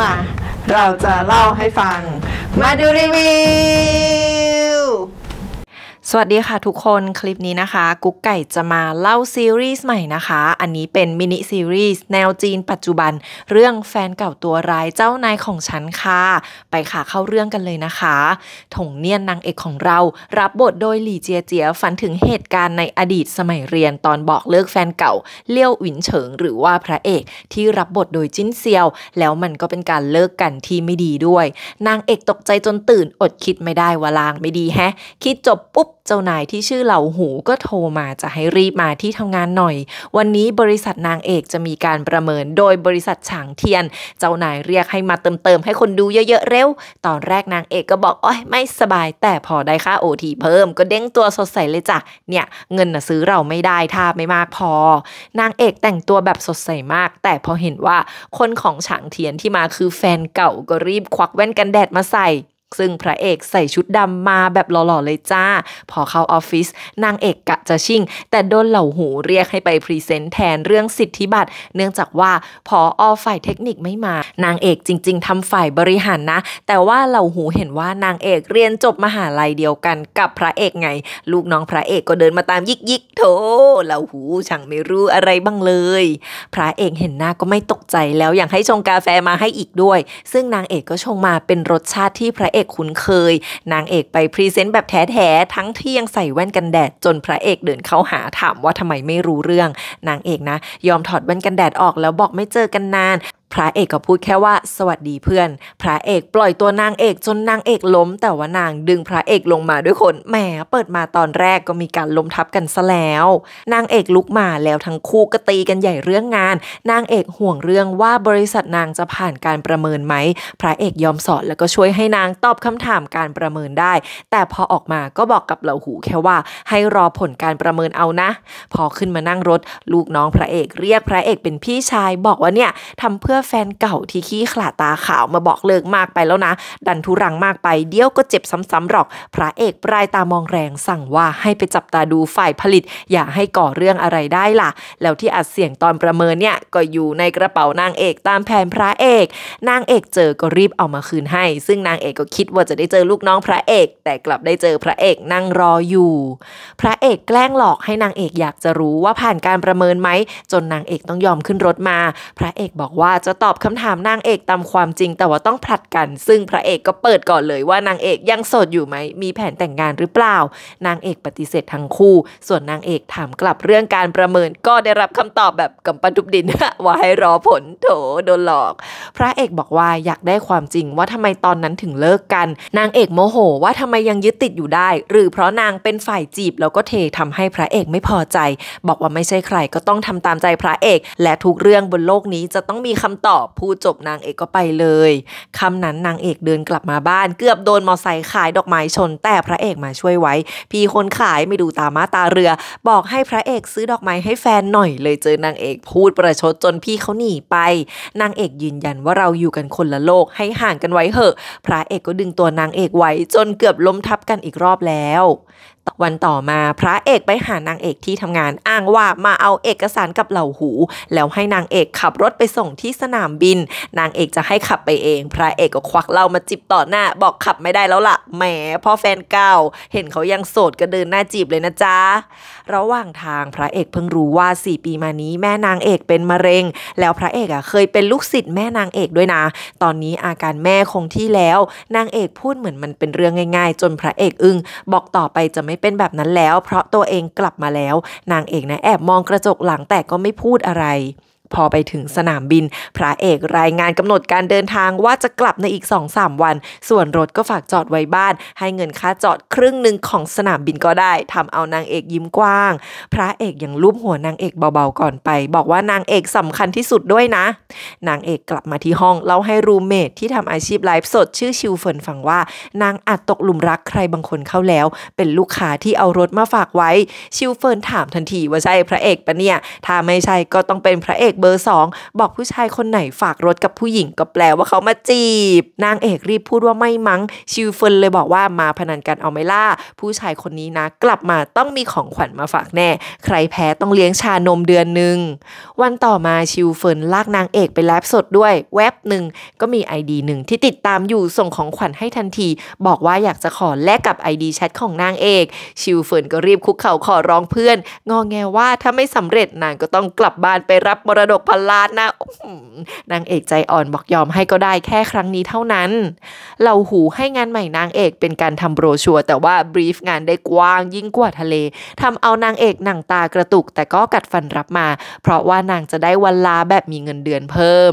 มา เราจะเล่าให้ฟัง มาดูรีวิวสวัสดีค่ะทุกคนคลิปนี้นะคะกุ๊กไก่จะมาเล่าซีรีส์ใหม่นะคะอันนี้เป็นมินิซีรีส์แนวจีนปัจจุบัน เรื่องแฟนเก่าตัวร้ายเจ้านายของฉันค่ะไปค่ะเข้าเรื่องกันเลยนะคะ ถงเนียนนางเอกของเรารับบทโดยหลี่เจียเจียฝันถึงเหตุการณ์ในอดีตสมัยเรียนตอนบอกเลิกแฟนเก่าเลี้ยวหวินเฉิง หรือว่าพระเอก ที่รับบทโดยจิ้นเซียวแล้วมันก็เป็นการเลิกกันที่ไม่ดีด้วย นางเอกตกใจจนตื่นอดคิดไม่ได้ว่าลางไม่ดีแฮะ คิดจบปุ๊บเจ้านายที่ชื่อเหล่าหูก็โทรมาจะให้รีบมาที่ทำงานหน่อย วันนี้บริษัทนางเอกจะมีการประเมินโดยบริษัทฉางเทียน เจ้านายเรียกให้มาเติมเติมให้คนดูเยอะๆเร็ว ตอนแรกนางเอกก็บอกโอ้ยไม่สบายแต่พอได้ค่าโอทีเพิ่มก็เด้งตัวสดใสเลยจ้ะเนี่ยเงินน่ะซื้อเราไม่ได้ถ้าไม่มากพอ นางเอกแต่งตัวแบบสดใสมาก แต่พอเห็นว่าคนของฉางเทียนที่มาคือแฟนเก่าก็รีบควักแว่นกันแดดมาใส่ซึ่งพระเอกใส่ชุดดำมาแบบหล่อ ๆ เลยจ้า พอเข้าออฟฟิศนางเอกกะจะชิ่ง แต่โดนเหล่าหูเรียกให้ไป พรีเซนต์แทนเรื่องสิทธิบัตร เนื่องจากว่า พออฝ่ายเทคนิคไม่มา นางเอกจริง ๆทำฝ่ายบริหารนะ แต่ว่าเหล่าหูเห็นว่านางเอกเรียนจบมหาลัยเดียวกันกับพระเอกไง ลูกน้องพระเอกก็เดินมาตามยิกยิกโถเหล่าหูช่างไม่รู้อะไรบ้างเลย พระเอกเห็นหน้าก็ไม่ตกใจแล้วอยากให้ชงกาแฟมาให้อีกด้วย ซึ่งนางเอกก็ชงมาเป็นรสชาติที่พระเอกอกคุ้นเคย นางเอกไปพรีเซนต์แบบแท้ ๆ ทั้งที่ยังใส่แว่นกันแดด จนพระเอกเดินเข้าหาถามว่าทำไมไม่รู้เรื่อง นางเอกนะ ยอมถอดแว่นกันแดดออกแล้วบอกไม่เจอกันนานพระเอกก็พูดแค่ว่าสวัสดีเพื่อน พระเอกปล่อยตัวนางเอกจนนางเอกล้ม แต่ว่านางดึงพระเอกลงมาด้วยคนแหมเปิดมาตอนแรกก็มีการล้มทับกันซะแล้ว นางเอกลุกมาแล้วทั้งคู่ก็ตีกันใหญ่เรื่องงาน นางเอกห่วงเรื่องว่าบริษัทนางจะผ่านการประเมินไหม พระเอกยอมสอนแล้วก็ช่วยให้นางตอบคำถามการประเมินได้ แต่พอออกมาก็บอกกับเหล่าหูแค่ว่าให้รอผลการประเมินเอานะ พอขึ้นมานั่งรถ ลูกน้องพระเอกเรียกพระเอกเป็นพี่ชาย บอกว่าเนี่ยทำเพื่อแฟนเก่าที่ขี้ขลาตาขาวมาบอกเลิกมากไปแล้วนะ ดันทุรังมากไปเดี๋ยวก็เจ็บซ้ำๆหรอก พระเอกปลายตามองแรงสั่งว่าให้ไปจับตาดูฝ่ายผลิต อย่าให้ก่อเรื่องอะไรได้ล่ะ แล้วที่อัดเสียงตอนประเมินเนี่ยก็อยู่ในกระเป๋านางเอกตามแผนพระเอกนางเอกเจอก็รีบเอามาคืนให้ ซึ่งนางเอกก็คิดว่าจะได้เจอลูกน้อง พระเอกแต่กลับได้เจอพระเอกนั่งรออยู่ พระเอกแกล้งหลอกให้นางเอกอยากจะรู้ว่าผ่านการประเมินไหมจนนางเอกต้องยอมขึ้นรถมา พระเอกบอกว่าจะะตอบคำถามนางเอกตามความจริงแต่ว่าต้องผลัดกัน ซึ่งพระเอกก็เปิดก่อนเลยว่านางเอกยังโสดอยู่ไหมมีแผนแต่งงานหรือเปล่า นางเอกปฏิเสธทั้งคู่ ส่วนนางเอกถามกลับเรื่องการประเมิน ก็ได้รับคำตอบแบบกาปั้นทุบดินว่าให้รอผลโถโดนหลอก พระเอกบอกว่าอยากได้ความจริงว่าทำไมตอนนั้นถึงเลิกกัน นางเอกโมโหว่าทำไมยังยึดติดอยู่ได้ หรือเพราะนางเป็นฝ่ายจีบแล้วก็เททำให้พระเอกไม่พอใจ บอกว่าไม่ใช่ใคร ก็ต้องทำตามใจพระเอก และทุกเรื่องบนโลกนี้จะต้องมีคำตอบพูดจบนางเอกก็ไปเลยคำนั้นนางเอกเดินกลับมาบ้าน เกือบโดนมอไซค์ขายดอกไม้ชน แต่พระเอกมาช่วยไว้ พี่คนขายไม่ดูตามาตาเรือ บอกให้พระเอกซื้อดอกไม้ให้แฟนหน่อย เลยเจอนางเอกพูดประชดจนพี่เขาหนีไป นางเอกยืนยันว่าเราอยู่กันคนละโลกให้ห่างกันไว้เหอะพระเอกก็ดึงตัวนางเอกไว้จนเกือบล้มทับกันอีกรอบแล้ววันต่อมา พระเอกไปหานางเอกที่ทำงาน อ้างว่ามาเอาเอกสารกับเหล่าหู แล้วให้นางเอกขับรถไปส่งที่สนามบิน นางเอกจะให้ขับไปเอง พระเอกก็ควักเหล้ามาจิบต่อหน้า บอกขับไม่ได้แล้วละ่ะแหมพ่อแฟนเก่าเห็นเขายังโสดก็เดินหน้าจีบเลยนะจ๊ะระหว่างทางพระเอกเพิ่งรู้ว่า4ปีมานี้แม่นางเอกเป็นมะเร็ง แล้วพระเอกอ่ะเคยเป็นลูกศิษย์แม่นางเอกด้วยนะตอนนี้อาการแม่คงที่แล้ว นางเอกพูดเหมือนมันเป็นเรื่องง่ายๆ จนพระเอกอึง้งบอกต่อไปจะไม่เป็นแบบนั้นแล้ว เพราะตัวเองกลับมาแล้ว นางเอกนะแอบมองกระจกหลังแต่ก็ไม่พูดอะไรพอไปถึงสนามบิน พระเอกรายงานกำหนดการเดินทางว่าจะกลับในอีก 2-3 วัน ส่วนรถก็ฝากจอดไว้บ้าน ให้เงินค่าจอดครึ่งหนึ่งของสนามบินก็ได้ทำเอานางเอกยิ้มกว้าง พระเอกยังลูบหัวนางเอกเบาๆก่อนไป บอกว่านางเอกสำคัญที่สุดด้วยนะ นางเอกกลับมาที่ห้องเล่าให้รูเมทที่ทำอาชีพไลฟ์สด ชื่อชิวเฟินฟังว่านางอาจตกหลุมรักใครบางคนเข้าแล้ว เป็นลูกค้าที่เอารถมาฝากไว้ชิวเฟินถามทันทีว่าใช่พระเอกปะเนี่ยถ้าไม่ใช่ก็ต้องเป็นพระเอกเบอร์สองบอกผู้ชายคนไหนฝากรถกับผู้หญิงก็แปลว่าเขามาจีบ นางเอกรีบพูดว่าไม่มัง้ง ชิวเฟินเลยบอกว่ามาพนันกันเอาไม่ล่าผู้ชายคนนี้นะกลับมาต้องมีของขวัญมาฝากแน่ ใครแพ้ต้องเลี้ยงชานมเดือนหนึ่ง วันต่อมาชิวเฟินลากนางเอกไปแลบสดด้วยเว็บหนึ่งก็มีไอดีหนึ่งที่ติดตามอยู่ส่งของขวัญให้ทันที บอกว่าอยากจะขอแลกกับไอดีแชทของนางเอก ชิวเฟินก็รีบคุกเข่าขอร้องเพื่อนงอแงว่าถ้าไม่สำเร็จนางก็ต้องกลับบ้านไปรับมรดดกพันล้านนะนางเอกใจอ่อนบอกยอมให้ก็ได้แค่ครั้งนี้เท่านั้น เราหูให้งานใหม่นางเอกเป็นการทำโบรชัวร์แต่ว่าบรีฟงานได้กว้างยิ่งกว่าทะเล ทำเอานางเอกหนังตากระตุกแต่ก็กัดฟันรับมา เพราะว่านางจะได้วันลาแบบมีเงินเดือนเพิ่ม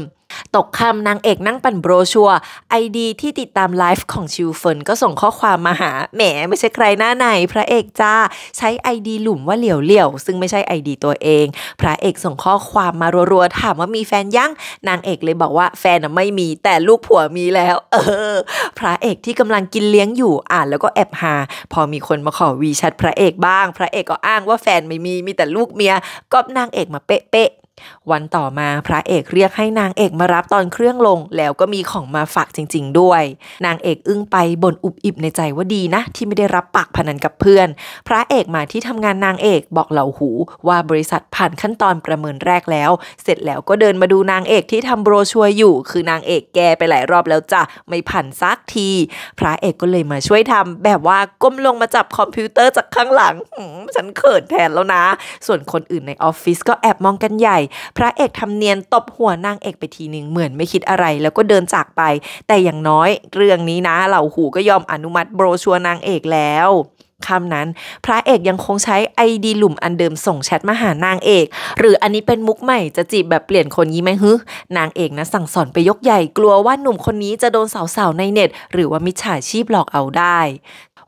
ตกคำนางเอกนั่งปั่นโบรชัวไอดีที่ติดตามไลฟ์ของชิวเฟินก็ส่งข้อความมาหาแหม ไม่ใช่ใครหน้าไหน พระเอกจ้า ใช้ไอดีหลุมว่าเหลียวเหลี่ยวซึ่งไม่ใช่ไอดีตัวเอง พระเอกส่งข้อความมารัวๆถามว่ามีแฟนยัง นางเอกเลยบอกว่าแฟนไม่มีแต่ลูกผัวมีแล้ว เออพระเอกที่กำลังกินเลี้ยงอยู่อ่านแล้วก็แอบหาพอมีคนมาขอวีชัดพระเอกบ้าง พระเอกก็อ้างว่าแฟนไม่มีมีแต่ลูกเมีย ก็นางเอกมาเป๊ะวันต่อมา พระเอกเรียกให้นางเอกมารับตอนเครื่องลง แล้วก็มีของมาฝากจริง ๆ ด้วย นางเอกอึ้งไปบ่นอุบอิบในใจว่าดีนะ ที่ไม่ได้รับปากพนันกับเพื่อน พระเอกมาที่ทำงานนางเอกบอกเหล่าหูว่าบริษัทผ่านขั้นตอนประเมินแรกแล้ว เสร็จแล้วก็เดินมาดูนางเอกที่ทำโบรชัวร์อยู่ คือนางเอกแกไปหลายรอบแล้วจ้ะไม่ผ่านซักที พระเอกก็เลยมาช่วยทำ แบบว่าก้มลงมาจับคอมพิวเตอร์จากข้างหลังฉันเขินแทนแล้วนะ ส่วนคนอื่นในออฟฟิศก็แอบมองกันใหญ่พระเอกทำเนียนตบหัวนางเอกไปทีหนึ่งเหมือนไม่คิดอะไรแล้วก็เดินจากไป แต่อย่างน้อยเรื่องนี้นะเหล่าหูก็ยอมอนุมัติโบรชัวนางเอกแล้วคำนั้น พระเอกยังคงใช้ไอดีหลุมอันเดิมส่งแชทมาหานางเอก หรืออันนี้เป็นมุกใหม่จะจีบแบบเปลี่ยนคนยี้ไหมฮึนางเอกนะสั่งสอนไปยกใหญ่กลัวว่าหนุ่มคนนี้จะโดนสาวๆในเน็ต หรือว่ามิจฉาชีพหลอกเอาได้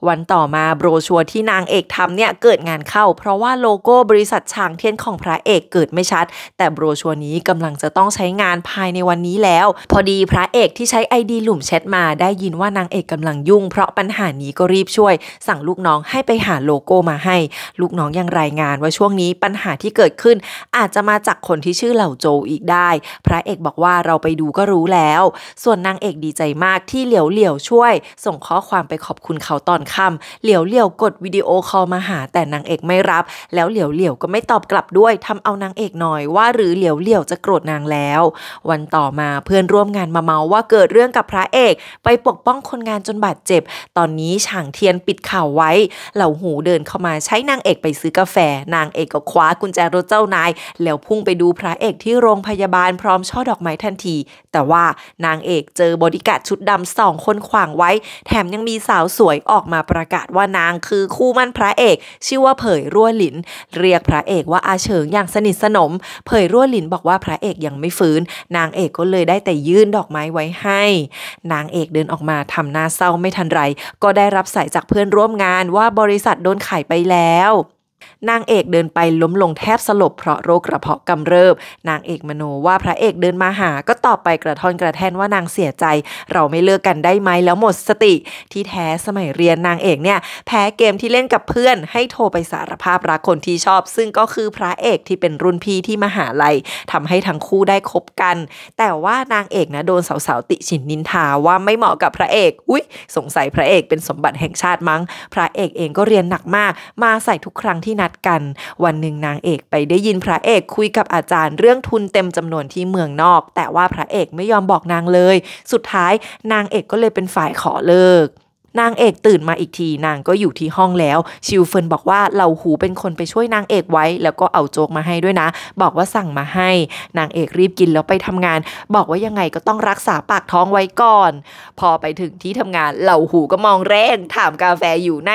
วันต่อมาโบรชัวร์ที่นางเอกทำเนี่ยเกิดงานเข้าเพราะว่าโลโก้บริษัทช่างเทียนของพระเอกเกิดไม่ชัด แต่โบรชัวร์นี้กำลังจะต้องใช้งานภายในวันนี้แล้ว พอดีพระเอกที่ใช้ไอดีหลุมแชทมา ได้ยินว่านางเอกกำลังยุ่งเพราะปัญหานี้ก็รีบช่วย สั่งลูกน้องให้ไปหาโลโก้มาให้ ลูกน้องยังรายงานว่าช่วงนี้ปัญหาที่เกิดขึ้น อาจจะมาจากคนที่ชื่อเหล่าโจอีกได้ พระเอกบอกว่าเราไปดูก็รู้แล้ว ส่วนนางเอกดีใจมากที่เหลียวเหลียวช่วย ส่งข้อความไปขอบคุณเขาตอนคำเหลียวเหลียวกดวิดีโอคอลมาหา แต่นางเอกไม่รับ แล้วเหลียวเหลียวก็ไม่ตอบกลับด้วยทำเอานางเอกหน่อยว่าหรือเหลียวเหลียวจะโกรธนางแล้ว วันต่อมาเพื่อนร่วมงานมาเมาว่าเกิดเรื่องกับพระเอกไปปกป้องคนงานจนบาดเจ็บ ตอนนี้ฉางเทียนปิดข่าวไว้เหล่าหูเดินเข้ามาใช้นางเอกไปซื้อกาแฟ นางเอกก็คว้ากุญแจรถเจ้านาย แล้วพุ่งไปดูพระเอกที่โรงพยาบาลพร้อมช่อดอกไม้ทันที แต่ว่านางเอกเจอบอดี้การ์ดชุดดำสองคนขวางไว้ แถมยังมีสาวสวยออกมาประกาศว่านางคือคู่มั่นพระเอกชื่อว่าเผยรั่วหลิน เรียกพระเอกว่าอาเฉิงอย่างสนิทสนม เผยรั่วหลินบอกว่าพระเอกยังไม่ฟื้น นางเอกก็เลยได้แต่ยื่นดอกไม้ไว้ให้ นางเอกเดินออกมา ทำหน้าเศร้าไม่ทันไร ก็ได้รับสายจากเพื่อนร่วมงานว่าบริษัทโดนขายไปแล้วนางเอกเดินไปล้มลงแทบสลบเพราะโรคกระเพาะกำเริบ นางเอกมโนว่าพระเอกเดินมาหาก็ตอบไปกระท่อนกระแท่นว่านางเสียใจ เราไม่เลิกกันได้ไหมแล้วหมดสติ ที่แท้สมัยเรียนนางเอกเนี่ยแพ้เกมที่เล่นกับเพื่อนให้โทรไปสารภาพรักคนที่ชอบ ซึ่งก็คือพระเอกที่เป็นรุ่นพี่ที่มหาลัย ทำให้ทั้งคู่ได้คบกัน แต่ว่านางเอกนะโดนสาวๆติฉินนินทาว่าไม่เหมาะกับพระเอก อุ้ยสงสัยพระเอกเป็นสมบัติแห่งชาติมั้ง พระเอกเองก็เรียนหนักมาก มาใส่ทุกครั้งที่ที่นัดกันวันหนึ่งนางเอกไปได้ยินพระเอกคุยกับอาจารย์เรื่องทุนเต็มจำนวนที่เมืองนอก แต่ว่าพระเอกไม่ยอมบอกนางเลย สุดท้ายนางเอกก็เลยเป็นฝ่ายขอเลิกนางเอกตื่นมาอีกทีนางก็อยู่ที่ห้องแล้ว ชิวเฟินบอกว่าเหล่าหูเป็นคนไปช่วยนางเอกไว้แล้วก็เอาโจ๊กมาให้ด้วยนะ บอกว่าสั่งมาให้ นางเอกรีบกินแล้วไปทำงาน บอกว่ายังไงก็ต้องรักษาปากท้องไว้ก่อน พอไปถึงที่ทำงานเหล่าหูก็มองแรงถามกาแฟอยู่ไหน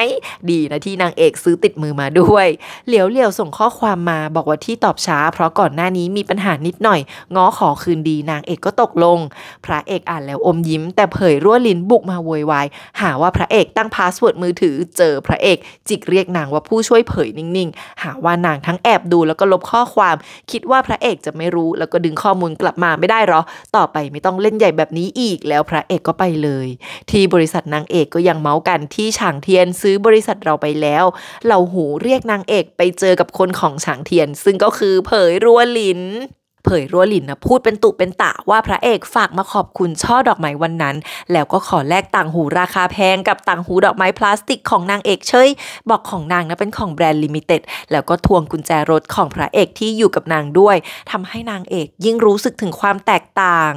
ดีนะที่นางเอกซื้อติดมือมาด้วยเหลียวเหลียวส่งข้อความมาบอกว่าที่ตอบช้าเพราะก่อนหน้านี้มีปัญหานิดหน่อยง้อขอคืนดี นางเอกก็ตกลง พระเอกอ่านแล้วอมยิ้มแต่เผยรั่วลิ้นบุกมาโวยวายหาว่าว่าพระเอกตั้งพาสเวิร์ดมือถือเจอพระเอกจิกเรียกนางว่าผู้ช่วยเผยนิ่งๆหาว่านางทั้งแอบดูแล้วก็ลบข้อความ คิดว่าพระเอกจะไม่รู้ แล้วก็ดึงข้อมูลกลับมาไม่ได้หรอต่อไปไม่ต้องเล่นใหญ่แบบนี้อีก แล้วพระเอกก็ไปเลย ที่บริษัทนางเอกก็ยังเมาส์กันที่ฉางเทียนซื้อบริษัทเราไปแล้วเหล่าหูเรียกนางเอกไปเจอกับคนของฉางเทียน ซึ่งก็คือเผยรัวลินเผยรัวหลินนะพูดเป็นตุเป็นตะว่าพระเอกฝากมาขอบคุณช่อดอกไม้วันนั้น แล้วก็ขอแลกต่างหูราคาแพง กับต่างหูดอกไม้พลาสติกของนางเอกเชยบอกของนางนะเป็นของแบรนด์ลิมิเต็ดแล้วก็ทวงกุญแจรถของพระเอกที่อยู่กับนางด้วย ทำให้นางเอกยิ่งรู้สึกถึงความแตกต่าง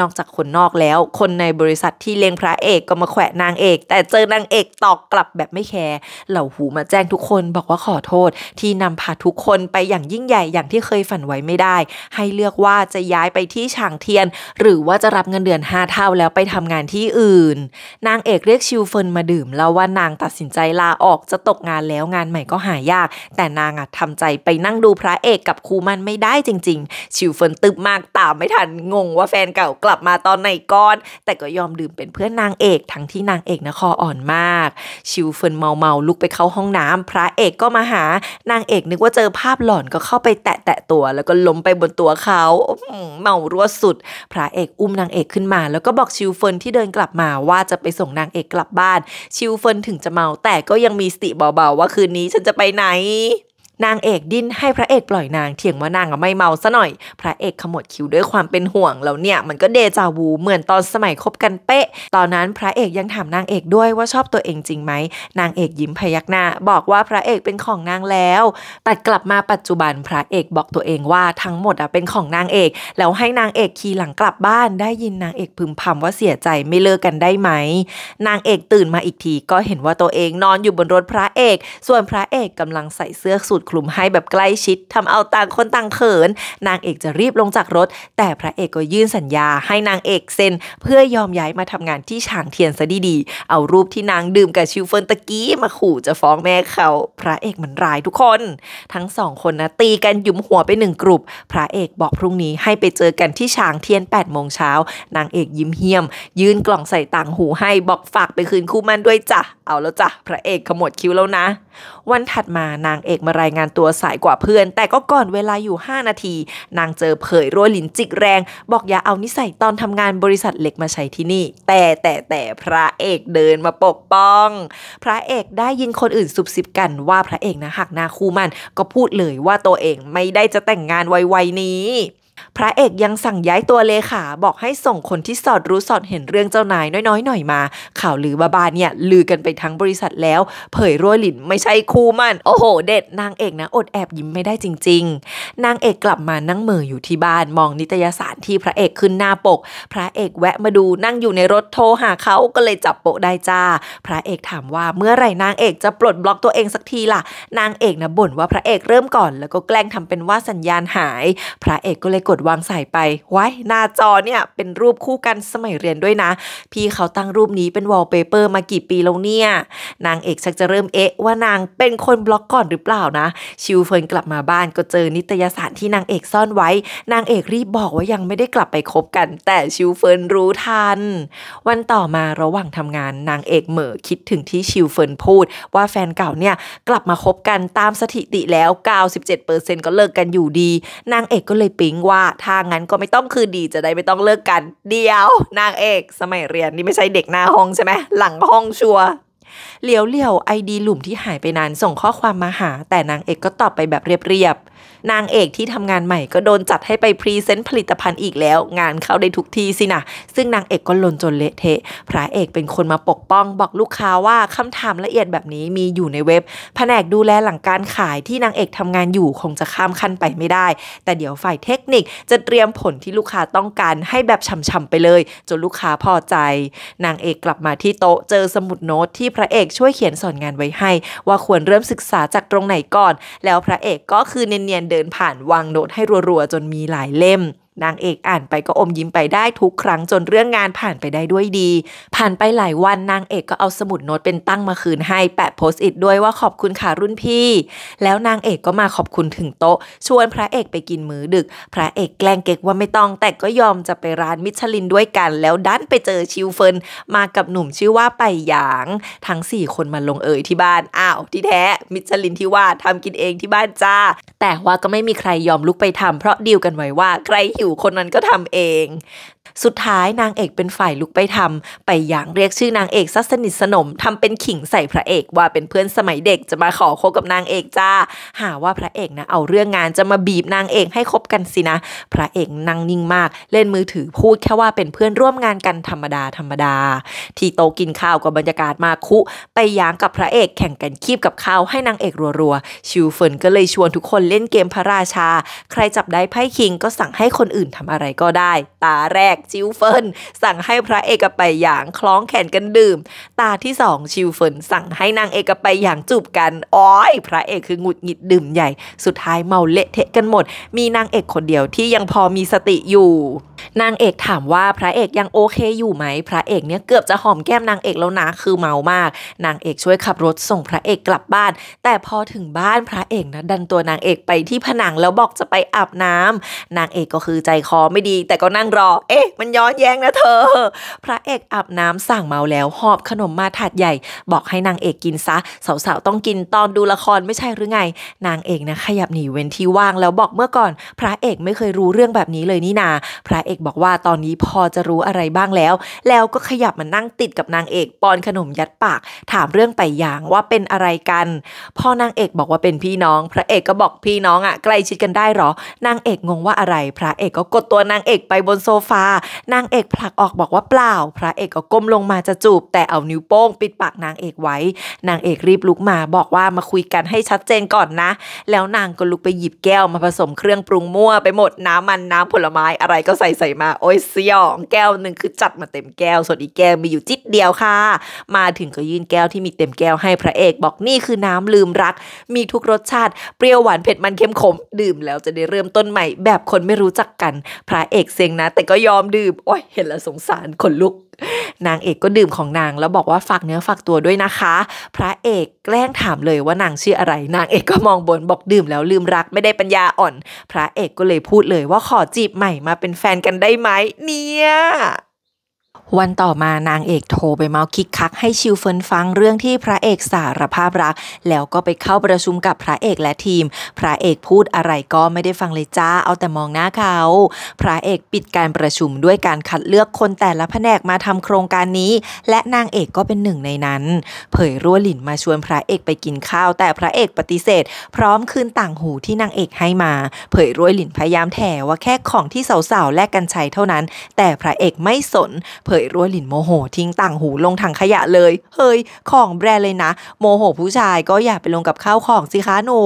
นอกจากคนนอกแล้วคนในบริษัทที่เลี้ยงพระเอกก็มาแขวะนางเอก แต่เจอนางเอกตอกกลับแบบไม่แคร์เหล่าหูมาแจ้งทุกคน บอกว่าขอโทษ ที่นำพาทุกคนไปอย่างยิ่งใหญ่อย่างที่เคยฝันไว้ไม่ได้ ให้เลือกว่าจะย้ายไปที่ฉางเทียน หรือว่าจะรับเงินเดือน5เท่าแล้วไปทำงานที่อื่นนางเอกเรียกชิวเฟินมาดื่มแล้วว่านางตัดสินใจลาออกจะตกงานแล้วงานใหม่ก็หายาก แต่นางอะทำใจไปนั่งดูพระเอกกับครูมันไม่ได้จริง ๆ ชิวเฟินตึบมาก ตามไม่ทันงงว่าแฟนเก่ากลับมาตอนไหนก่อน แต่ก็ยอมดื่มเป็นเพื่อนนางเอก ทั้งที่นางเอกนะคออ่อนมากชิวเฟินเมาเมาลุกไปเข้าห้องน้ำ พระเอกก็มาหานางเอกนึกว่าเจอภาพหลอนก็เข้าไปแตะแตะตัว แล้วก็ล้มไปบนตัวเขาเมารั่วสุด พระเอกอุ้มนางเอกขึ้นมา แล้วก็บอกชิวเฟินที่เดินกลับมาว่าจะไปส่งนางเอกกลับบ้าน ชิวเฟินถึงจะเมาแต่ก็ยังมีสติเบาๆว่าคืนนี้ฉันจะไปไหนนางเอกดิ้นให้พระเอกปล่อยนางเถียงว่านางไม่เมาซะหน่อย พระเอกขมวดคิ้วด้วยความเป็นห่วงแล้วเนี่ยมันก็เดจาวูเหมือนตอนสมัยคบกันเป๊ะ ตอนนั้นพระเอกยังถามนางเอกด้วยว่าชอบตัวเองจริงไหม นางเอกยิ้มพยักหน้าบอกว่าพระเอกเป็นของนางแล้ว ตัดกลับมาปัจจุบันพระเอกบอกตัวเองว่าทั้งหมดอ่ะเป็นของนางเอก แล้วให้นางเอกขี่หลังกลับบ้านได้ยินนางเอกพึมพำว่าเสียใจไม่เลิกกันได้ไหม นางเอกตื่นมาอีกทีก็เห็นว่าตัวเองนอนอยู่บนรถพระเอก ส่วนพระเอกกำลังใส่เสื้อสูทคลุมให้แบบใกล้ชิดทำเอาต่างคนต่างเขิน นางเอกจะรีบลงจากรถ แต่พระเอกก็ยื่นสัญญา ให้นางเอกเซ็นเพื่อยอมย้ายมาทำงานที่ฉางเทียนซะดีๆเอารูปที่นางดื่มกับชิวเฟินตะกี้มาขู่จะฟ้องแม่เขา พระเอกมันร้ายทุกคน ทั้งสองคนนะตีกันหยุมหัวไปหนึ่งกลุ่มพระเอกบอกพรุ่งนี้ให้ไปเจอกันที่ฉางเทียน8ปดโมงเช้านางเอกยิ้มเฮียม ยื่นกล่องใส่ต่างหูให้บอกฝากไปคืนคู่มันด้วยจ้ะเอาแล้วจ้ะพระเอกขมวดคิ้วแล้วนะวันถัดมานางเอกมารายงานตัวสายกว่าเพื่อน แต่ก็ก่อนเวลาอยู่ 5 นาที นางเจอเผยรั่วหลินจิกแรง บอกอย่าเอานิสัยตอนทำงานบริษัทเล็กมาใช้ที่นี่ แต่แต่แต่พระเอกเดินมาปกป้อง พระเอกได้ยินคนอื่นซุบซิบกันว่าพระเอกนะหักหน้าคู่มันก็พูดเลยว่าตัวเองไม่ได้จะแต่งงานไวๆนี้พระเอกยังสั่งย้ายตัวเลขา บอกให้ส่งคนที่สอดรู้สอดเห็นเรื่องเจ้านายน้อย ๆ หน่อยมา ข่าวลือบาบาเนี่ยลือกันไปทั้งบริษัทแล้วเผยรั่วหลินไม่ใช่คู่มันโอ้โหเด็ดนางเอกนะอดแอบยิ้มไม่ได้จริงๆ นางเอกกลับมานั่งเมออยู่ที่บ้านมองนิตยสารที่พระเอกขึ้นหน้าปก พระเอกแวะมาดูนั่งอยู่ในรถโทรหาเขาก็เลยจับโปะได้จ้าพระเอกถามว่าเมื่อไหร่นางเอกจะปลดบล็อกตัวเองสักทีล่ะ นางเอกนะบ่นว่าพระเอกเริ่มก่อน แล้วก็แกล้งทำเป็นว่าสัญญาณหาย พระเอกก็เลยกดวางสายไปไว้หน้าจอเนี่ยเป็นรูปคู่กันสมัยเรียนด้วยนะ พี่เขาตั้งรูปนี้เป็นวอลเปเปอร์มากี่ปีแล้วเนี่ย นางเอกชักจะเริ่มเอ๊ะว่านางเป็นคนบล็อกก่อนหรือเปล่านะ ชิวเฟินกลับมาบ้านก็เจอนิตยสารที่นางเอกซ่อนไว้ นางเอกรีบบอกว่ายังไม่ได้กลับไปคบกัน แต่ชิวเฟินรู้ทัน วันต่อมาระหว่างทำงาน นางเอกเหม่อคิดถึงที่ชิวเฟินพูดว่าแฟนเก่าเนี่ยกลับมาคบกันตามสถิติแล้ว97%ก็เลิกกันอยู่ดีนางเอกก็เลยปิ๊งว่าว่าถ้างั้นก็ไม่ต้องคืนดีจะได้ไม่ต้องเลิกกัน เดียว นางเอก สมัยเรียนนี่ไม่ใช่เด็กหน้าห้องใช่ไหมหลังห้องชัวเหลียวเหลียวไอดีหลุมที่หายไปนานส่งข้อความมาหา แต่นางเอกก็ตอบไปแบบเรียบนางเอกที่ทำงานใหม่ก็โดนจัดให้ไปพรีเซนต์ผลิตภัณฑ์อีกแล้ว งานเข้าได้ทุกทีสินะซึ่งนางเอกก็ลนจนเละเทะพระเอกเป็นคนมาปกป้องบอกลูกค้าว่า คำถามละเอียดแบบนี้มีอยู่ในเว็บแผนกดูแลหลังการขายที่นางเอกทำงานอยู่คงจะข้ามขั้นไปไม่ได้ แต่เดี๋ยวฝ่ายเทคนิคจะเตรียมผลที่ลูกค้าต้องการให้แบบฉ่ำๆไปเลย จนลูกค้าพอใจนางเอกกลับมาที่โต๊ะ เจอสมุดโน้ตที่พระเอกช่วยเขียนสอนงานไว้ให้ ว่าควรเริ่มศึกษาจากตรงไหนก่อน แล้วพระเอกก็คือเนียนเดินผ่านวางโน้ตให้รัวๆ จนมีหลายเล่มนางเอกอ่านไปก็อมยิ้มไปได้ทุกครั้งจนเรื่องงานผ่านไปได้ด้วยดี ผ่านไปหลายวันนางเอกก็เอาสมุดโน้ตเป็นตั้งมาคืนให้แปะโพสต์อิดด้วยว่าขอบคุณค่ะรุ่นพี่ แล้วนางเอกก็มาขอบคุณถึงโต๊ะชวนพระเอกไปกินมื้อดึก พระเอกแกล้งเก๊กว่าไม่ต้องแต่ก็ยอมจะไปร้านมิชลินด้วยกัน แล้วดันไปเจอชิวเฟินมากับหนุ่มชื่อว่าไปหยาง ทั้ง4คนมาลงเอยที่บ้านอ้าวที่แท้มิชลินที่ว่าทำกินเองที่บ้านจ้าแต่ว่าก็ไม่มีใครยอมลุกไปทำ เพราะดีลกันไว้ว่าใครหิวู่คนนั้นก็ทำเองสุดท้ายนางเอกเป็นฝ่ายลุกไปทำ ไปอย่างเรียกชื่อนางเอกซัสนิทสนม ทำเป็นขิงใส่พระเอกว่าเป็นเพื่อนสมัยเด็กจะมาขอคบกับนางเอกจ้าหาว่าพระเอกนะเอาเรื่องงานจะมาบีบนางเอกให้คบกันสินะ พระเอกนั่งนิ่งมากเล่นมือถือพูดแค่ว่าเป็นเพื่อนร่วมงานกันธรรมดาธรรมดา ที่โตกินข้าวกับบรรยากาศมาคุไปยางกับพระเอกแข่งกันคีบกับข้าวให้นางเอกรัวๆชิวเฟินก็เลยชวนทุกคนเล่นเกมพระราชา ใครจับได้ไพ่คิงก็สั่งให้คนอื่นทำอะไรก็ได้ ตาแรกชิวเฟินสั่งให้พระเอกไปอย่างคล้องแขนกันดื่ม ตาที่สองชิวเฟินสั่งให้นางเอกไปอย่างจูบกันอ้อย พระเอกคือหงุดหงิดดื่มใหญ่ สุดท้ายเมาเละเทะกันหมด มีนางเอกคนเดียวที่ยังพอมีสติอยู่นางเอกถามว่าพระเอกยังโอเคอยู่ไหม พระเอกเนี่ยเกือบจะหอมแก้มนางเอกแล้วนะคือเมามาก นางเอกช่วยขับรถส่งพระเอกกลับบ้าน แต่พอถึงบ้านพระเอกนะดันตัวนางเอกไปที่ผนังแล้วบอกจะไปอาบน้ำ นางเอกก็คือใจคอไม่ดี แต่ก็นั่งรอเอ๊ะมันย้อนแย้งนะเธอ พระเอกอาบน้ำสั่งเมาแล้วหอบขนมมาถาดใหญ่ บอกให้นางเอกกินซะสาวๆต้องกินตอนดูละครไม่ใช่หรือไง นางเอกนะขยับหนีเว้นที่ว่างแล้วบอกเมื่อก่อน พระเอกไม่เคยรู้เรื่องแบบนี้เลยนี่นาพระเอกบอกว่าตอนนี้พอจะรู้อะไรบ้างแล้ว แล้วก็ขยับมานั่งติดกับนางเอกปอนขนมยัดปาก ถามเรื่องไปยางว่าเป็นอะไรกัน พอนางเอกบอกว่าเป็นพี่น้อง พระเอกก็บอกพี่น้องอะ่ะใกล้ชิดกันได้หรอนางเอกงงว่าอะไร พระเอกก็กดตัวนางเอกไปบนโซฟานางเอกผลักออกบอกว่าเปล่า พระเอกก็ก้มลงมาจะจูบ แต่เอานิ้วโป้ง ปิดปากนางเอกไว้ นางเอกรีบลุกมาบอกว่ามาคุยกันให้ชัดเจนก่อนนะ แล้วนางก็ลุกไปหยิบแก้วมาผสมเครื่องปรุงมั่วไปหมดน้ำมันน้ำผลไม้อะไรก็ใส่ใส่มา โอ้ย สยอง แก้วหนึ่งคือจัดมาเต็มแก้วส่วนอีกแก้วมีอยู่จิตเดียวค่ะ มาถึงก็ยื่นแก้วที่มีเต็มแก้วให้พระเอกบอกนี่คือน้ำลืมรัก มีทุกรสชาติ เปรี้ยวหวานเผ็ดมันเค็มขม ดื่มแล้วจะได้เริ่มต้นใหม่แบบคนไม่รู้จักกัน พระเอกเซ็งนะ แต่ก็ยอมดื่มโอ้ย เห็นแล้วสงสารคนลุกนางเอกก็ดื่มของนางแล้วบอกว่าฝากเนื้อฝากตัวด้วยนะคะ พระเอกแกล้งถามเลยว่านางชื่ออะไร นางเอกก็มองบนบอกดื่มแล้วลืมรักไม่ได้ปัญญาอ่อน พระเอกก็เลยพูดเลยว่าขอจีบใหม่มาเป็นแฟนกันได้ไหมเนี่ยวันต่อมานางเอกโทรไปเมาคิกคัก ให้ชิวเฟินฟังเรื่องที่พระเอกสารภาพรักแล้วก็ไปเข้าประชุมกับพระเอกและทีม พระเอกพูดอะไรก็ไม่ได้ฟังเลยจ้าเอาแต่มองหน้าเขา พระเอกปิดการประชุมด้วยการคัดเลือกคนแต่ละแผนกมาทำโครงการนี้ และนางเอกก็เป็นหนึ่งในนั้น เผยรั่วหลินมาชวนพระเอกไปกินข้าว แต่พระเอกปฏิเสธ พร้อมคืนต่างหูที่นางเอกให้มา เผยรั่วหลินพยายามแถว่าแค่ของที่สาวๆแลกกันใช้เท่านั้น แต่พระเอกไม่สนเผยยรั่วหลินโมโหทิ้งต่างหูลงถังขยะเลย เฮ้ย ของแบรนด์เลยนะ โมโหผู้ชายก็อย่าไปลงกับข้าวของสิคะหนู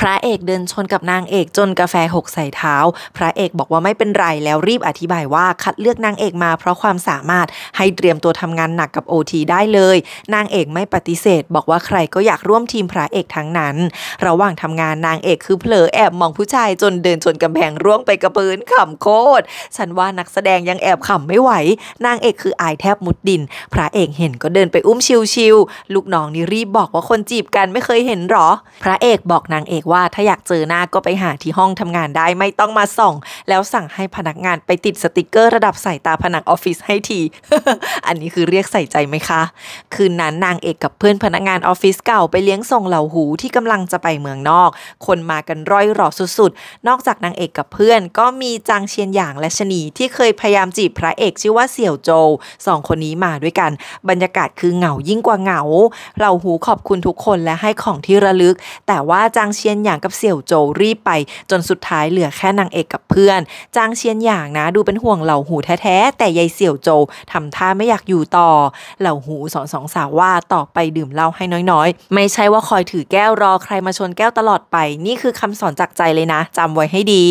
พระเอกเดินชนกับนางเอกจนกาแฟหกใส่เท้า พระเอกบอกว่าไม่เป็นไรแล้วรีบอธิบายว่าคัดเลือกนางเอกมาเพราะความสามารถให้เตรียมตัวทำงานหนักกับโอทีได้เลย นางเอกไม่ปฏิเสธ บอกว่าใครก็อยากร่วมทีมพระเอกทั้งนั้น ระหว่างทำงานนางเอกคือเผลอแอบมองผู้ชายจนเดินชนกำแพงร่วงไปกระปืนขำโคตร ฉันว่านักแสดงยังแอบขำไม่ไหว นางเอกคืออายแทบมุดดิน พระเอกเห็นก็เดินไปอุ้มชิวๆลูกน้องนี่รีบบอกว่าคนจีบกันไม่เคยเห็นหรอ พระเอกบอกนางเอกว่าถ้าอยากเจอหน้าก็ไปหาที่ห้องทำงานได้ไม่ต้องมาส่องแล้วสั่งให้พนักงานไปติดสติกเกอร์ระดับสายตาผนังออฟฟิศให้ที อันนี้คือเรียกใส่ใจไหมคะคืนนั้นนางเอกกับเพื่อนพนักงานออฟฟิศเก่าไปเลี้ยงส่งเหล่าหูที่กำลังจะไปเมืองนอก คนมากันร้อยหรอสุดๆนอกจากนางเอกกับเพื่อน ก็มีจางเชียนหยางและชนีที่เคยพยายามจีบพระเอกชื่อว่าเสี่ยวโจวสองคนนี้มาด้วยกัน บรรยากาศคือเหงายิ่งกว่าเหงาเหล่าหูขอบคุณทุกคนและให้ของที่ระลึก แต่ว่าจางเชียนนหยางกับเสี่ยวโจรีบไป จนสุดท้ายเหลือแค่นางเอกกับเพื่อนจางเชียนหยางนะดูเป็นห่วงเหล่าหูแท้ๆแต่ยายเสี่ยวโจทำท่าไม่อยากอยู่ต่อ เหล่าหูสอนสองสาวว่าต่อไปดื่มเหล้าให้น้อยๆ ไม่ใช่ว่าคอยถือแก้วรอใครมาชนแก้วตลอดไปนี่คือคำสอนจากใจเลยนะ จำไว้ให้ดี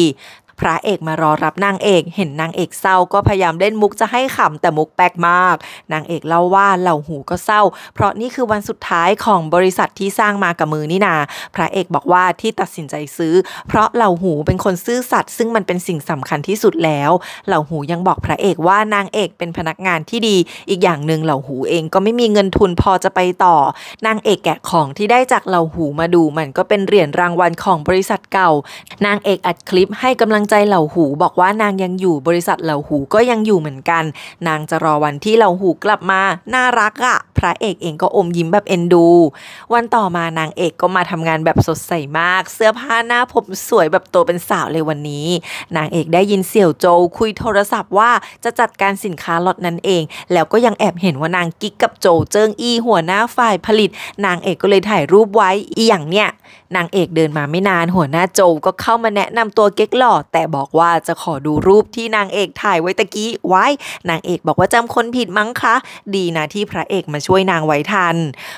พระเอกมารอรับนางเอก เห็นนางเอกเศร้าก็พยายามเล่นมุกจะให้ขำแต่มุกแปลกมาก นางเอกเล่าว่าเหล่าหูก็เศร้า เพราะนี่คือวันสุดท้ายของบริษัทที่สร้างมากับมือนี่นา พระเอกบอกว่าที่ตัดสินใจซื้อเพราะเหล่าหูเป็นคนซื่อสัตย์ซึ่งมันเป็นสิ่งสำคัญที่สุดแล้ว เหล่าหูยังบอกพระเอกว่านางเอกเป็นพนักงานที่ดี อีกอย่างหนึ่งเหล่าหูเองก็ไม่มีเงินทุนพอจะไปต่อนางเอกแกะของที่ได้จากเหล่าหูมาดูมันก็เป็นเหรียญรางวัลของบริษัทเก่า นางเอกอัดคลิปให้กำลังใจเหล่าหูบอกว่านางยังอยู่บริษัทเหล่าหูก็ยังอยู่เหมือนกัน นางจะรอวันที่เหล่าหูกลับมาน่ารักอะพระเอกเองก็อมยิ้มแบบเอ็นดู วันต่อมานางเอกก็มาทำงานแบบสดใสมาก เสื้อผ้าหน้าผมสวยแบบโตเป็นสาวเลยวันนี้นางเอกได้ยินเสี่ยวโจคุยโทรศัพท์ว่าจะจัดการสินค้าล็อตนั้นเอง แล้วก็ยังแอบเห็นว่านางกิ๊กกับโจเจิ้งอี้ หัวหน้าฝ่ายผลิต นางเอกก็เลยถ่ายรูปไว้อีอย่างเนี่ยนางเอกเดินมาไม่นานหัวหน้าโจก็เข้ามาแนะนำตัวเก๊กหล่อแต่บอกว่าจะขอดูรูปที่นางเอกถ่ายไว้ตะกี้ไว้นางเอกบอกว่าจำคนผิดมั้งคะ ดีนะที่พระเอกมาช่วยนางไว้ทัน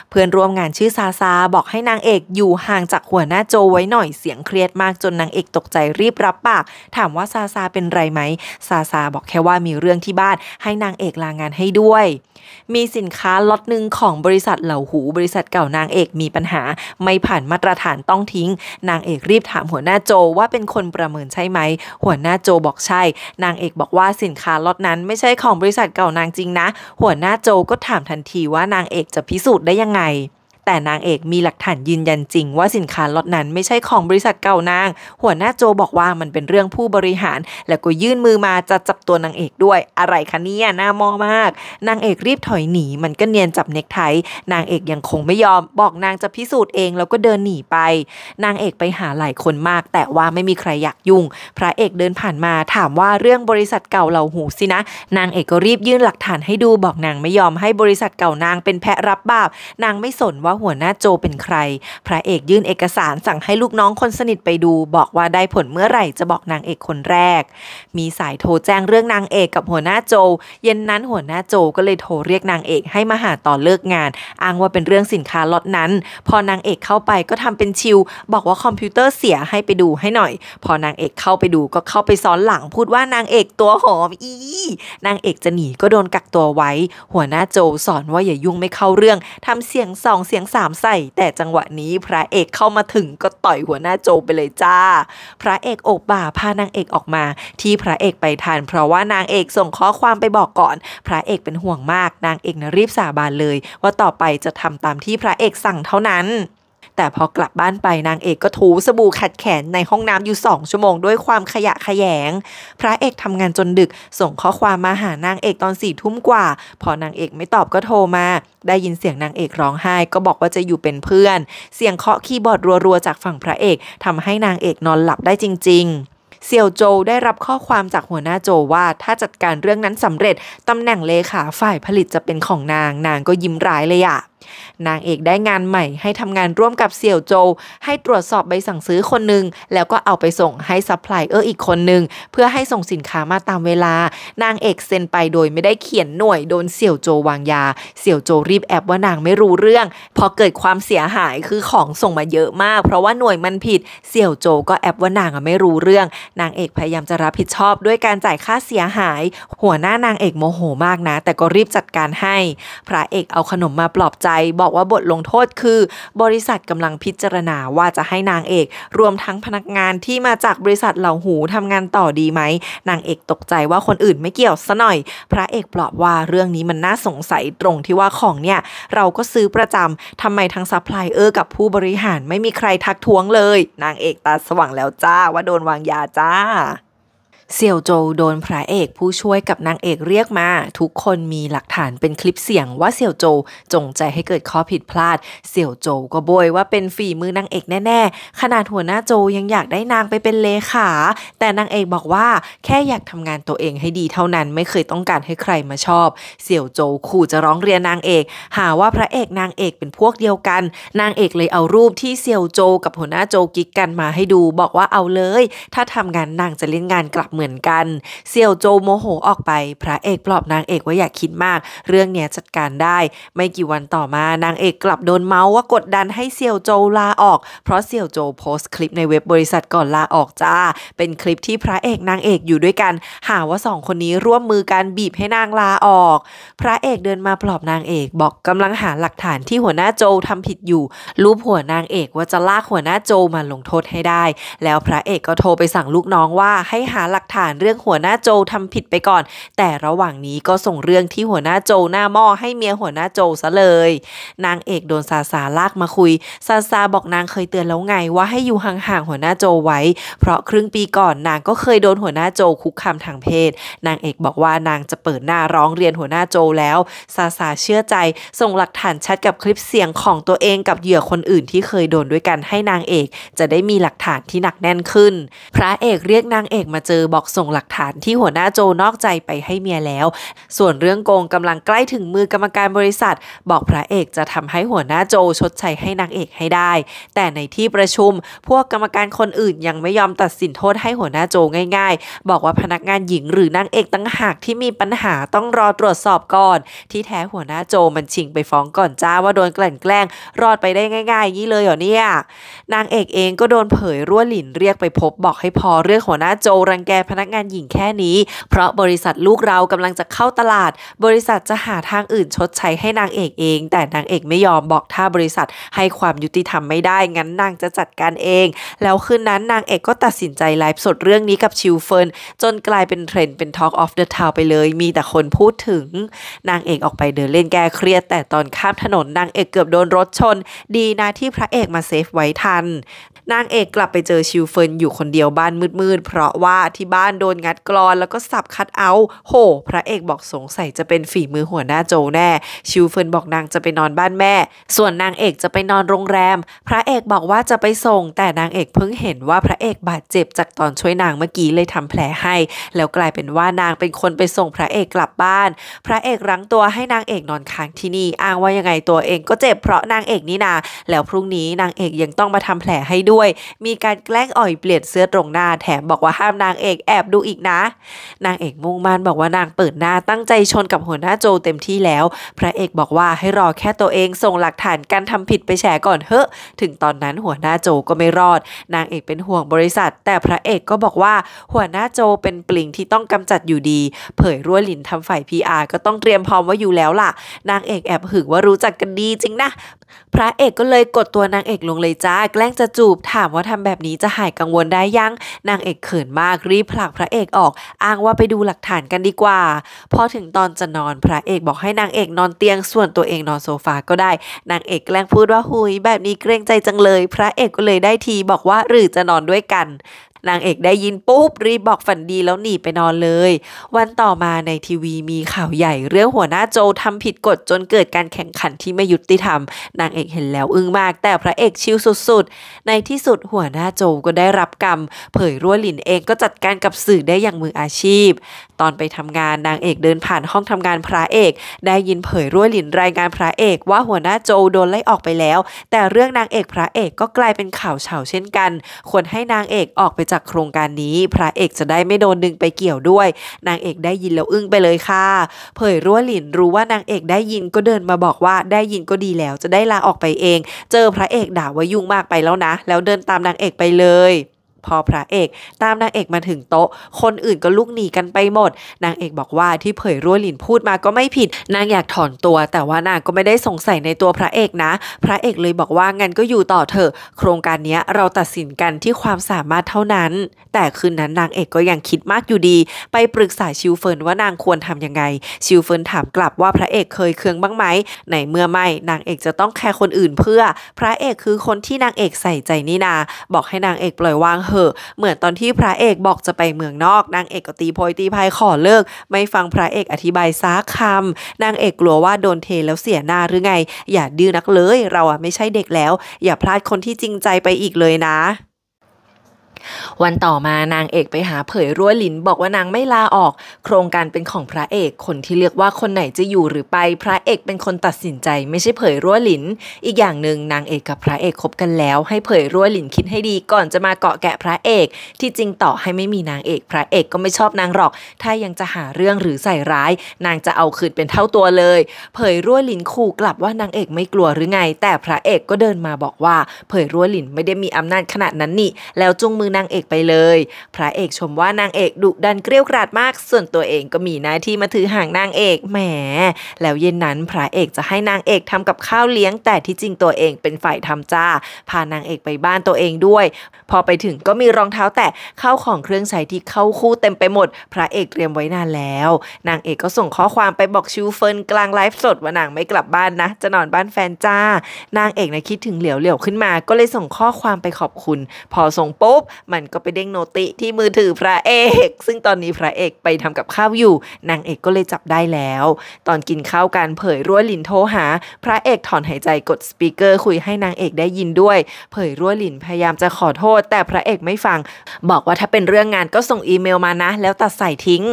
เพื่อนร่วมงานชื่อซาซาบอกให้นางเอกอยู่ห่างจากหัวหน้าโจไว้หน่อยเสียงเครียดมากจนนางเอกตกใจรีบรับปาก ถามว่าซาซาเป็นไรไหมซาซาบอกแค่ว่ามีเรื่องที่บ้านให้นางเอกลางานให้ด้วยมีสินค้าล็อตหนึ่งของบริษัทเหล่าหู บริษัทเก่านางเอกมีปัญหาไม่ผ่านมาตรฐานต้องทิ้ง นางเอกรีบถามหัวหน้าโจว่าเป็นคนประเมินใช่ไหม หัวหน้าโจบอกใช่ นางเอกบอกว่าสินค้าล็อตนั้นไม่ใช่ของบริษัทเก่านางจริงนะ หัวหน้าโจก็ถามทันทีว่านางเอกจะพิสูจน์ได้ยังไงแต่นางเอกมีหลักฐานยืนยันจริง ว่าสินค้าล็อตนั้นไม่ใช่ของบริษัทเก่านาง หัวหน้าโจบอกว่ามันเป็นเรื่องผู้บริหาร แล้วก็ยื่นมือมาจะจับตัวนางเอกด้วย อะไรคะเนี่ยน่ามอมาก นางเอกรีบถอยหนีมันก็เนียนจับเน็กไท นางเอกยังคงไม่ยอม บอกนางจะพิสูจน์เองแล้วก็เดินหนีไป นางเอกไปหาหลายคนมาก แต่ว่าไม่มีใครอยากยุ่ง พระเอกเดินผ่านมาถามว่าเรื่องบริษัทเก่าเราหูสินะ นางเอกก็รีบยื่นหลักฐานให้ดูบอกนางไม่ยอมให้บริษัทเก่านางเป็นแพะรับบาปนางไม่สนว่าหัวหน้าโจเป็นใคร พระเอกยื่นเอกสารสั่งให้ลูกน้องคนสนิทไปดู บอกว่าได้ผลเมื่อไหร่จะบอกนางเอกคนแรก มีสายโทรแจ้งเรื่องนางเอกกับหัวหน้าโจ เย็นนั้นหัวหน้าโจก็เลยโทรเรียกนางเอกให้มาหาต่อเลิกงาน อ้างว่าเป็นเรื่องสินค้าล็อตนั้น พอนางเอกเข้าไปก็ทำเป็นชิว บอกว่าคอมพิวเตอร์เสียให้ไปดูให้หน่อย พอนางเอกเข้าไปดูก็เข้าไปซ้อนหลังพูดว่านางเอกตัวหอมอีนางเอกจะหนีก็โดนกักตัวไว้ หัวหน้าโจสอนว่าอย่ายุ่งไม่เข้าเรื่องทำเสียงสองเสียงยงสามใส่แต่จังหวะนี้พระเอกเข้ามาถึงก็ต่อยหัวหน้าโจไปเลยจ้า พระเอกอกบ่าพานางเอกออกมาที่พระเอกไปทาน เพราะว่านางเอกส่งข้อความไปบอกก่อน พระเอกเป็นห่วงมาก นางเอกนะรีบสาบานเลย ว่าต่อไปจะทำตามที่พระเอกสั่งเท่านั้นแต่พอกลับบ้านไปนางเอกก็ถูสบู่ขัดแขนในห้องน้ำอยู่สองชั่วโมง ด้วยความขยะขยง พระเอกทำงานจนดึกส่งข้อความมาหานางเอกตอนสี่ทุ่มกว่า พอนางเอกไม่ตอบก็โทรมา ได้ยินเสียงนางเอกร้องไห้ก็บอกว่าจะอยู่เป็นเพื่อน เสียงเคาะคีย์บอร์ดรัวๆจากฝั่งพระเอกทำให้นางเอกนอนหลับได้จริง ๆ เซียวโจได้รับข้อความจากหัวหน้าโจว่าถ้าจัดการเรื่องนั้นสำเร็จตำแหน่งเลขาฝ่ายผลิตจะเป็นของนางนางก็ยิ้มร้ายเลยอะนางเอกได้งานใหม่ให้ทำงานร่วมกับเสี่ยวโจ ให้ตรวจสอบใบสั่งซื้อคนหนึ่งแล้วก็เอาไปส่งให้ซัพพลายเออร์อีกคนหนึ่งเพื่อให้ส่งสินค้ามาตามเวลา นางเอกเซ็นไปโดยไม่ได้เขียนหน่วย โดนเสี่ยวโจวางยา เสี่ยวโจรีบแอบว่านางไม่รู้เรื่องพอเกิดความเสียหายคือของส่งมาเยอะมากเพราะว่าหน่วยมันผิดเสี่ยวโจก็แอบว่านางไม่รู้เรื่อง นางเอกพยายามจะรับผิดชอบด้วยการจ่ายค่าเสียหาย หัวหน้านางเอกโมโหมากนะแต่ก็รีบจัดการให้พระเอกเอาขนมมาปลอบใจใจบอกว่าบทลงโทษคือ บริษัทกำลังพิจารณาว่าจะให้นางเอก รวมทั้งพนักงานที่มาจากบริษัทเหล่าหูทำงานต่อดีไหม นางเอกตกใจว่าคนอื่นไม่เกี่ยวซะหน่อย พระเอกปลอบว่าเรื่องนี้มันน่าสงสัยตรงที่ว่าของเนี่ย เราก็ซื้อประจำทำไมทางซัพพลายเออร์กับผู้บริหารไม่มีใครทักท้วงเลย นางเอกตาสว่างแล้วจ้า ว่าโดนวางยาจ้าเซียวโจโดนพระเอกผู้ช่วยกับนางเอกเรียกมา ทุกคนมีหลักฐานเป็นคลิปเสียงว่าเซียวโจจงใจให้เกิดข้อผิดพลาดเซียวโจก็โบยว่าเป็นฝีมือนางเอกแน่ๆขนาดหัวหน้าโจยังอยากได้นางไปเป็นเลขา แต่นางเอกบอกว่าแค่อยากทำงานตัวเองให้ดีเท่านั้นไม่เคยต้องการให้ใครมาชอบเซียวโจขู่จะร้องเรียนนางเอก หาว่าพระเอกนางเอกเป็นพวกเดียวกัน นางเอกเลยเอารูปที่เซียวโจกับหัวหน้าโจกิ๊กกันมาให้ดูบอกว่าเอาเลยถ้าทำงานนางจะเล่นงานกลับเหมือนกันเซี่ยวโจโมโหออกไป พระเอกปลอบนางเอกว่าอย่าคิดมากเรื่องเนี้ยจัดการได้ ไม่กี่วันต่อมานางเอกกลับโดนเมาส์ว่ากดดันให้เซี่ยวโจลาออกเพราะเซี่ยวโจโพสต์คลิปในเว็บบริษัทก่อนลาออกจ้าเป็นคลิปที่พระเอกนางเอกอยู่ด้วยกัน หาว่าสองคนนี้ร่วมมือกันบีบให้นางลาออก พระเอกเดินมาปลอบนางเอก บอกกำลังหาหลักฐานที่หัวหน้าโจทำผิดอยู่รูปหัวนางเอกว่าจะลากหัวหน้าโจมาลงโทษให้ได้ แล้วพระเอกก็โทรไปสั่งลูกน้องว่าให้หาหลักฐานเรื่องหัวหน้าโจทำผิดไปก่อน แต่ระหว่างนี้ก็ส่งเรื่องที่หัวหน้าโจหน้าหม้อให้เมียหัวหน้าโจซะเลย นางเอกโดนซาซาลากมาคุย ซาซาบอกนางเคยเตือนแล้วไงว่าให้อยู่ห่างๆหัวหน้าโจไว้ เพราะครึ่งปีก่อนนางก็เคยโดนหัวหน้าโจคุกคามทางเพศ นางเอกบอกว่านางจะเปิดหน้าร้องเรียนหัวหน้าโจแล้ว ซาซาเชื่อใจส่งหลักฐานชัดกับคลิปเสียงของตัวเองกับเหยื่อคนอื่นที่เคยโดนด้วยกันให้นางเอกจะได้มีหลักฐานที่หนักแน่นขึ้น พระเอกเรียกนางเอกมาเจอบอกบอกส่งหลักฐานที่หัวหน้าโจนอกใจไปให้เมียแล้ว ส่วนเรื่องโกงกำลังใกล้ถึงมือกรรมการบริษัท บอกพระเอกจะทำให้หัวหน้าโจชดใช้ให้นางเอกให้ได้ แต่ในที่ประชุม พวกกรรมการคนอื่นยังไม่ยอมตัดสินโทษให้หัวหน้าโจง่ายๆ บอกว่าพนักงานหญิงหรือนางเอกตั้งหากที่มีปัญหาต้องรอตรวจสอบก่อน ที่แท้หัวหน้าโจมันชิงไปฟ้องก่อนจ้าว่าโดนกลั่นแกล้ง รอดไปได้ง่ายๆยี่เลยเหรอเนี่ย นางเอกเองก็โดนเผยรั่วหลินเรียกไปพบ บอกให้พอเรื่องหัวหน้าโจรังแกพนักงานหญิงแค่นี้ เพราะบริษัทลูกเรากำลังจะเข้าตลาด บริษัทจะหาทางอื่นชดใช้ให้นางเอกเอง แต่นางเอกไม่ยอมบอกถ้าบริษัทให้ความยุติธรรมไม่ได้ งั้นนางจะจัดการเอง แล้วคืนนั้นนางเอกก็ตัดสินใจไลฟ์สดเรื่องนี้กับชิวเฟินจนกลายเป็นเทรนด์เป็น Talk of the Town ไปเลย มีแต่คนพูดถึงนางเอกออกไปเดินเล่นแก้เครียด แต่ตอนข้ามถนนนางเอกเกือบโดนรถชน ดีนะที่พระเอกมาเซฟไว้ทันนางเอกกลับไปเจอชิวเฟินอยู่คนเดียวบ้านมืดๆ เพราะว่าที่บ้านโดนงัดกรอนแล้วก็สับคัดเอาโหพระเอกบอกสงสัยจะเป็นฝีมือหัวหน้าโจแน่ ชิวเฟินบอกนางจะไปนอนบ้านแม่ ส่วนนางเอกจะไปนอนโรงแรม พระเอกบอกว่าจะไปส่ง แต่นางเอกเพิ่งเห็นว่าพระเอกบาดเจ็บจากตอนช่วยนางเมื่อกี้เลยทำแผลให้ แล้วกลายเป็นว่านางเป็นคนไปส่งพระเอกกลับบ้าน พระเอกรั้งตัวให้นางเอกนอนค้างที่นี่ อ้างว่ายังไงตัวเองก็เจ็บเพราะนางเอกนี่นา แล้วพรุ่งนี้นางเอกยังต้องมาทำแผลให้ด้วยยมีการแกล้งอ่อยเปลี่ยนเสื้อตรงหน้าแถมบอกว่าห้ามนางเอกแอบดูอีกนะ นางเอกมุ่งมั่นบอกว่านางเปิดหน้าตั้งใจชนกับหัวหน้าโจเต็มที่แล้ว พระเอกบอกว่าให้รอแค่ตัวเองส่งหลักฐานการทำผิดไปแชร์ก่อนเฮ้ะถึงตอนนั้นหัวหน้าโจก็ไม่รอด นางเอกเป็นห่วงบริษัท แต่พระเอกก็บอกว่า หัวหน้าโจเป็นปลิงที่ต้องกำจัดอยู่ดีเผยรั่วหลินทำฝ่าย PR ก็ต้องเตรียมพร้อมไว้อยู่แล้วล่ะ นางเอกแอบหึงว่ารู้จักกันดี จริงนะ พระเอกก็เลยกดตัวนางเอกลงเลยจ้าแกล้งจะจูบถามว่าทำแบบนี้จะหายกังวลได้ยังนางเอกเขินมากรีบผลักพระเอกออก อ้างว่าไปดูหลักฐานกันดีกว่าพอถึงตอนจะนอนพระเอกบอกให้นางเอกนอนเตียงส่วนตัวเองนอนโซฟาก็ได้ นางเอกแกล้งพูดว่าหุยแบบนี้เกรงใจจังเลย พระเอกก็เลยได้ทีบอกว่าหรือจะนอนด้วยกันนางเอกได้ยินปุ๊บรีบบอกฝันดีแล้วหนีไปนอนเลย วันต่อมาในทีวีมีข่าวใหญ่เรื่องหัวหน้าโจทำผิดกฎจนเกิดการแข่งขันที่ไม่ยุติธรรม นางเอกเห็นแล้วอึ้งมากแต่พระเอกชิลสุดๆ ในที่สุดหัวหน้าโจก็ได้รับกรรม เผยรั่วหลินเองก็จัดการกับสื่อได้อย่างมืออาชีพ ตอนไปทำงานนางเอกเดินผ่านห้องทำงานพระเอกได้ยินเผยรั่วหลินรายงานพระเอกว่าหัวหน้าโจโดนไล่ออกไปแล้ว แต่เรื่องนางเอกพระเอกก็กลายเป็นข่าวเฉาเช่นกัน ควรให้นางเอกออกไปจากโครงการนี้ พระเอกจะได้ไม่โดนดึงไปเกี่ยวด้วย นางเอกได้ยินแล้วอึ้งไปเลยค่ะเผยรั้วหลินรู้ว่านางเอกได้ยินก็เดินมาบอกว่าได้ยินก็ดีแล้วจะได้ลาออกไปเอง เจอพระเอกด่าว่ายุ่งมากไปแล้วนะ แล้วเดินตามนางเอกไปเลยพอพระเอก ตามนางเอกมาถึงโต๊ะ คนอื่นก็ลุกหนีกันไปหมด นางเอกบอกว่าที่เผยรั่วหลินพูดมาก็ไม่ผิด นางอยากถอนตัวแต่ว่านางก็ไม่ได้สงสัยในตัวพระเอกนะ พระเอกเลยบอกว่า งั้นก็อยู่ต่อเถอะ โครงการนี้เราตัดสินกันที่ความสามารถเท่านั้น แต่คืนนั้นนางเอกก็ยังคิดมากอยู่ดี ไปปรึกษาชิวเฟินว่านางควรทํำยังไงชิวเฟินถามกลับว่าพระเอกเคยเคืองบ้างไหมในเมื่อไม่นางเอกจะต้องแคร์คนอื่นเพื่อ พระเอกคือคนที่นางเอกใส่ใจนี่นา บอกให้นางเอกปล่อยวางเหอะเหมือนตอนที่พระเอกบอกจะไปเมืองนอกนางเอกก็ตีโพยตีพายขอเลิกไม่ฟังพระเอกอธิบายซักคำนางเอกกลัวว่าโดนเทแล้วเสียหน้าหรือไง อย่าดื้อนักเลยเราอะไม่ใช่เด็กแล้ว อย่าพลาดคนที่จริงใจไปอีกเลยนะวันต่อมานางเอกไปหาเผยรั้วลินบอกว่านางไม่ลาออก โครงการเป็นของพระเอกคนที่เลือกว่าคนไหนจะอยู่หรือไปพระเอกเป็นคนตัดสินใจ ไม่ใช่เผยรั้วลิน อีกอย่างหนึ่งนางเอกกับพระเอกคบกันแล้ว ให้เผยรั้วลินคิดให้ดีก่อนจะมาเกาะแกะพระเอก ที่จริงต่อให้ไม่มีนางเอก พระเอกก็ไม่ชอบนางหรอก ถ้ายังจะหาเรื่องหรือใส่ร้าย นางจะเอาคืนเป็นเท่าตัวเลย เผยรั้วลินขู่กลับว่านางเอกไม่กลัวหรือไง แต่พระเอกก็เดินมาบอกว่า เผยรั้วลินไม่ได้มีอำนาจขนาดนั้นนี่แล้วจุงมืออนางเอกไปเลย พระเอกชมว่านางเอกดุดันเกรี้ยวกราดมาก ส่วนตัวเองก็มีหน้าที่มาถือห่างนางเอก แหม แล้วเย็นนั้น พระเอกจะให้นางเอกทำกับข้าวเลี้ยง แต่ที่จริงตัวเองเป็นฝ่ายทำจ้า พานางเอกไปบ้านตัวเองด้วย พอไปถึงก็มีรองเท้าแตะเข้าของเครื่องใช้ที่เข้าคู่เต็มไปหมด พระเอกเตรียมไว้นานแล้ว นางเอกก็ส่งข้อความไปบอกชิวเฟินกลางไลฟ์สดว่านางไม่กลับบ้านนะ จะนอนบ้านแฟนจ้า นางเอกนะคิดถึงเหลียวเหลียวขึ้นมา ก็เลยส่งข้อความไปขอบคุณ พอส่งปุ๊บมันก็ไปเด้งโนติที่มือถือพระเอก ซึ่งตอนนี้พระเอกไปทำกับข้าวอยู่ นางเอกก็เลยจับได้แล้ว ตอนกินข้าวการเผยรั่วลินโทรหา พระเอกถอนหายใจกดสปีกเกอร์คุยให้นางเอกได้ยินด้วย เผยรั่วลินพยายามจะขอโทษแต่พระเอกไม่ฟัง บอกว่าถ้าเป็นเรื่องงานก็ส่งอีเมลมานะ แล้วตัดใส่ทิ้ง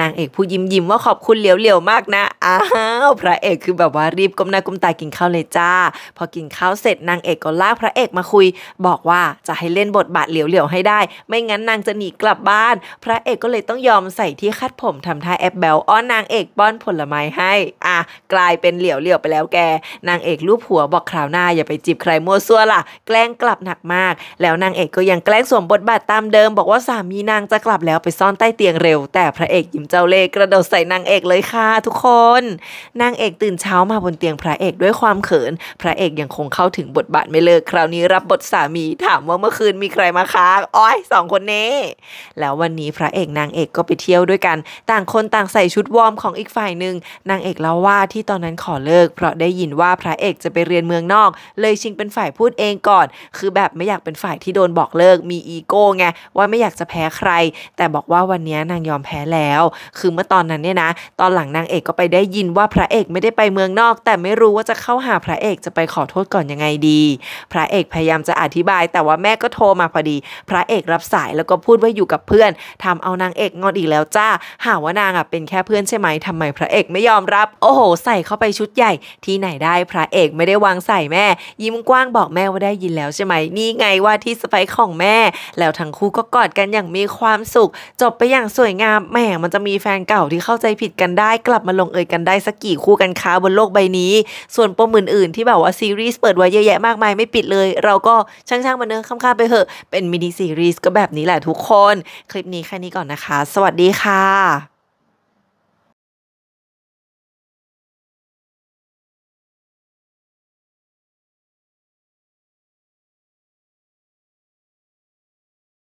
นางเอกผู้ยิ้มยิ้มว่าขอบคุณเหลียวเหลียวมากนะ อ้าวพระเอกคือแบบว่ารีบก้มหน้าก้มตากินข้าวเลยจ้า พอกินข้าวเสร็จนางเอกก็ลากพระเอกมาคุย บอกว่าจะให้เล่นบทบาทเหลียวเหลียวให้ได้ ไม่งั้นนางจะหนีกลับบ้าน พระเอกก็เลยต้องยอมใส่ที่คัดผมทำท่าแอบแบลอ้อนนางเอกป้อนผลไม้ให้ อ่ะกลายเป็นเหลียวเหลียวไปแล้วแก นางเอกรูปหัวบอกคราวหน้าอย่าไปจีบใครมั่วซั่วล่ะ แกล้งกลับหนักมาก แล้วนางเอกก็ยังแกล้งสวมบทบาทตามเดิม บอกว่าสามีนางจะกลับแล้วไปซ่อนใต้เตียงเร็ว แต่พระเอกหิิมเจ้าเล่กระโดดใส่นางเอกเลยค่ะทุกคน นางเอกตื่นเช้ามาบนเตียงพระเอกด้วยความเขิน พระเอกยังคงเข้าถึงบทบาทไม่เลิกคราวนี้รับบทสามีถามว่าเมื่อคืนมีใครมาค้งอ้อยสองคนนี้ แล้ววันนี้พระเอกนางเอกก็ไปเที่ยวด้วยกัน ต่างคนต่างใส่ชุดวอร์มของอีกฝ่ายหนึ่ง นางเอกเล่าว่าที่ตอนนั้นขอเลิก เพราะได้ยินว่าพระเอกจะไปเรียนเมืองนอก เลยชิงเป็นฝ่ายพูดเองก่อน คือแบบไม่อยากเป็นฝ่ายที่โดนบอกเลิกมีอีโก้ไงว่าไม่อยากจะแพ้ใคร แต่บอกว่าวันนี้นางยอมแพ้แล้วคือเมื่อตอนนั้นเนี่ยนะ ตอนหลังนางเอกก็ไปได้ยินว่าพระเอกไม่ได้ไปเมืองนอก แต่ไม่รู้ว่าจะเข้าหาพระเอกจะไปขอโทษก่อนยังไงดี พระเอกพยายามจะอธิบาย แต่ว่าแม่ก็โทรมาพอดี พระเอกรับสายแล้วก็พูดว่าอยู่กับเพื่อน ทำเอานางเอกงอนอีกแล้วจ้า หาว่านางอ่ะเป็นแค่เพื่อนใช่ไหมทำไมพระเอกไม่ยอมรับ โอ้โห ใส่เข้าไปชุดใหญ่ ที่ไหนได้ พระเอกไม่ได้วางใส่แม่ ยิ้มกว้างบอกแม่ว่าได้ยินแล้วใช่ไหม นี่ไงว่าที่สไปของแม่ แล้วทั้งคู่ก็กอดกันอย่างมีความสุข จบไปอย่างสวยงามแหมมันจะมีแฟนเก่าที่เข้าใจผิดกันได้ กลับมาลงเอยกันได้สักกี่คู่กันค้าบนโลกใบนี้ ส่วนปมอื่นๆที่แบบว่าซีรีส์เปิดไว้เยอะแยะมากมายไม่ปิดเลย เราก็ช่างๆมานเนื้อค้าๆไปเถอะ เป็นมินิซีรีส์ก็แบบนี้แหละทุกคน คลิปนี้แค่นี้ก่อนนะคะ สวัสดีค่ะ